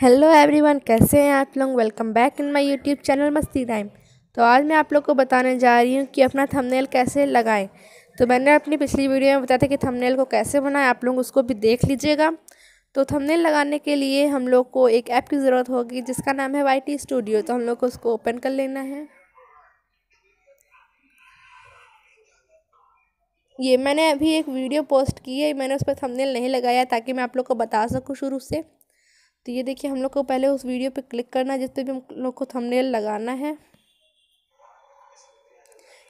hello everyone कैसे हैं आप लोग welcome back in my YouTube channel Masti time तो आज मैं आप लोग को बताने जा रही हूँ कि अपना थंबनेल कैसे लगाएं तो मैंने अपनी पिछली वीडियो में बताया था कि थंबनेल को कैसे बनाएं आप लोग उसको भी देख लीजिएगा तो थंबनेल लगाने के लिए हम लोग को एक ऐप की ज़रूरत होगी जिसका नाम है वाई स्टूडियो तो हम लोग को उसको ओपन कर लेना है ये मैंने अभी एक वीडियो पोस्ट की है मैंने उस पर थमनेल नहीं लगाया ताकि मैं आप लोग को बता सकूँ शुरू से तो ये देखिए हम लोग को पहले उस वीडियो पे क्लिक करना है जिसपे भी हम लोग को थंबनेल लगाना है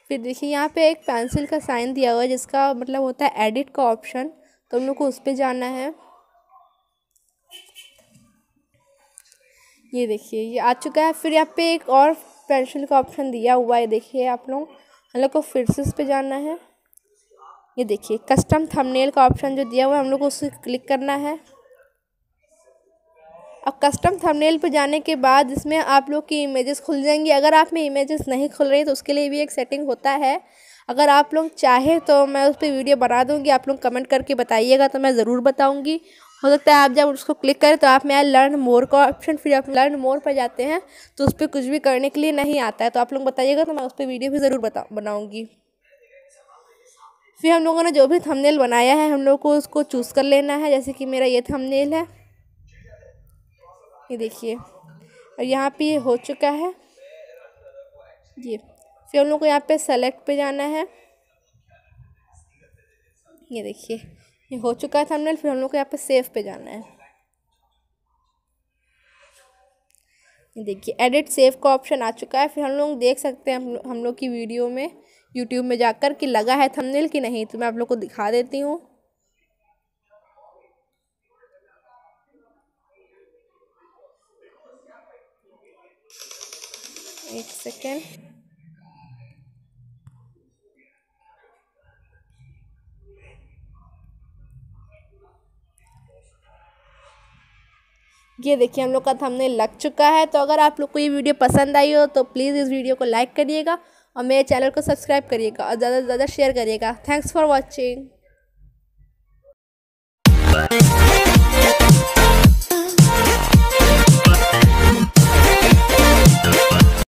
फिर देखिए यहाँ पे एक पेंसिल का साइन दिया हुआ है जिसका मतलब होता है एडिट का ऑप्शन तो हम लोग को उस पर जाना है ये देखिए ये आ चुका है फिर यहाँ पे एक और पेंसिल का ऑप्शन दिया हुआ है देखिए आप लोग हम लोग को फिर से इस पर जाना है ये देखिए कस्टम थंबनेल का ऑप्शन जो दिया हुआ है हम लोग को उससे क्लिक करना है और कस्टम थंबनेल पर जाने के बाद इसमें आप लोग की इमेजेस खुल जाएंगी अगर आप में इमेजेस नहीं खुल रही तो उसके लिए भी एक सेटिंग होता है अगर आप लोग चाहे तो मैं उस पर वीडियो बना दूँगी आप लोग कमेंट करके बताइएगा तो मैं ज़रूर बताऊँगी हो सकता है आप जब उसको क्लिक करें तो आप में लर्न मोर का ऑप्शन फिर आप लर्न मोर पर जाते हैं तो उस पर कुछ भी करने के लिए नहीं आता है तो आप लोग बताइएगा तो मैं उस पर वीडियो भी ज़रूर बता बनाऊँगी फिर हम लोगों ने जो भी थंबनेल बनाया है हम लोग को उसको चूज़ कर लेना है जैसे कि मेरा ये थंबनेल है ये देखिए और यहाँ पे ये हो चुका है ये फिर हम लोग को यहाँ पे सेलेक्ट पे जाना है ये देखिए ये हो चुका है थंबनेल फिर हम लोग को यहाँ पे सेव पे जाना है ये देखिए एडिट सेव का ऑप्शन आ चुका है फिर हम लोग देख सकते हैं हम लोग की वीडियो में यूट्यूब में जाकर कि लगा है थंबनेल कि नहीं तो मैं आप लोग को दिखा देती हूँ एक सेकेंड ये देखिए हम लोग का थंबनेल लग चुका है तो अगर आप लोग को ये वीडियो पसंद आई हो तो प्लीज़ इस वीडियो को लाइक करिएगा और मेरे चैनल को सब्सक्राइब करिएगा और ज़्यादा से ज़्यादा शेयर करिएगा थैंक्स फॉर वॉचिंग